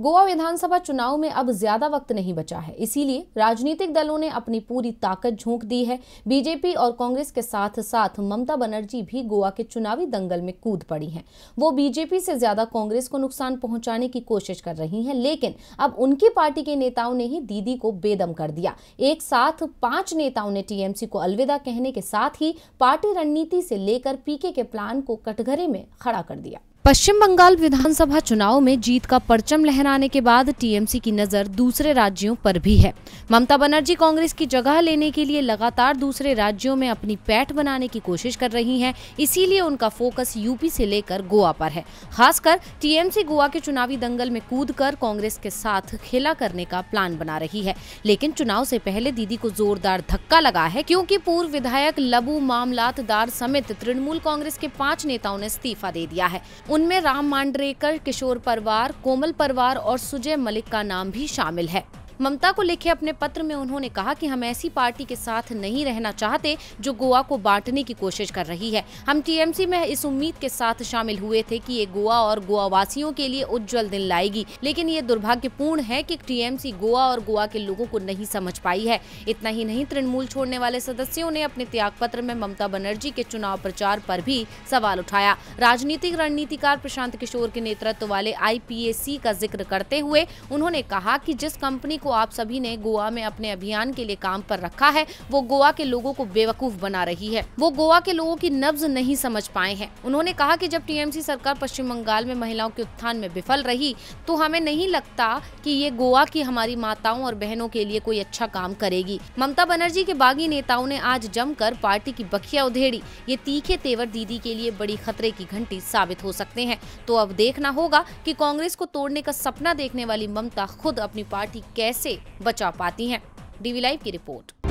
गोवा विधानसभा चुनाव में अब ज्यादा वक्त नहीं बचा है इसीलिए राजनीतिक दलों ने अपनी पूरी ताकत झोंक दी है बीजेपी और कांग्रेस के साथ साथ ममता बनर्जी भी गोवा के चुनावी दंगल में कूद पड़ी हैं वो बीजेपी से ज्यादा कांग्रेस को नुकसान पहुंचाने की कोशिश कर रही हैं लेकिन अब उनकी पार्टी के नेताओं ने ही दीदी को बेदम कर दिया एक साथ पांच नेताओं ने टीएमसी को अलविदा कहने के साथ ही पार्टी रणनीति से लेकर पीके के प्लान को कटघरे में खड़ा कर दिया पश्चिम बंगाल विधानसभा चुनाव में जीत का परचम लहराने के बाद टीएमसी की नजर दूसरे राज्यों पर भी है ममता बनर्जी कांग्रेस की जगह लेने के लिए लगातार दूसरे राज्यों में अपनी पैठ बनाने की कोशिश कर रही हैं इसीलिए उनका फोकस यूपी से लेकर गोवा पर है खासकर टीएमसी गोवा के चुनावी दंगल में कूद कर कांग्रेस के साथ खेला करने का प्लान बना रही है लेकिन चुनाव से पहले दीदी को जोरदार धक्का लगा है क्योंकि पूर्व विधायक लबू मामलातदार समेत तृणमूल कांग्रेस के पांच नेताओं ने इस्तीफा दे दिया है उनमें राम मांडरेकर किशोर परवार कोमल परवार और सुजय मलिक का नाम भी शामिल है ममता को लिखे अपने पत्र में उन्होंने कहा कि हम ऐसी पार्टी के साथ नहीं रहना चाहते जो गोवा को बांटने की कोशिश कर रही है हम टीएमसी में इस उम्मीद के साथ शामिल हुए थे कि ये गोवा और गोवा वासियों के लिए उज्जवल दिन लाएगी लेकिन ये दुर्भाग्यपूर्ण है कि टीएमसी गोवा और गोवा के लोगों को नहीं समझ पाई है इतना ही नहीं तृणमूल छोड़ने वाले सदस्यों ने अपने त्याग पत्र में ममता बनर्जी के चुनाव प्रचार पर भी सवाल उठाया राजनीतिक रणनीतिकार प्रशांत किशोर के नेतृत्व वाले आई का जिक्र करते हुए उन्होंने कहा कि जिस कंपनी को आप सभी ने गोवा में अपने अभियान के लिए काम पर रखा है वो गोवा के लोगों को बेवकूफ बना रही है वो गोवा के लोगों की नब्ज नहीं समझ पाए हैं उन्होंने कहा कि जब टीएमसी सरकार पश्चिम बंगाल में महिलाओं के उत्थान में विफल रही तो हमें नहीं लगता की ये गोवा की हमारी माताओं और बहनों के लिए कोई अच्छा काम करेगी ममता बनर्जी के बागी नेताओं ने आज जमकर पार्टी की बखिया उधेड़ी ये तीखे तेवर दीदी के लिए बड़ी खतरे की घंटी साबित हो सकते हैं तो अब देखना होगा की कांग्रेस को तोड़ने का सपना देखने वाली ममता खुद अपनी पार्टी कैसे कैसे बचा पाती हैं डीवी लाइव की रिपोर्ट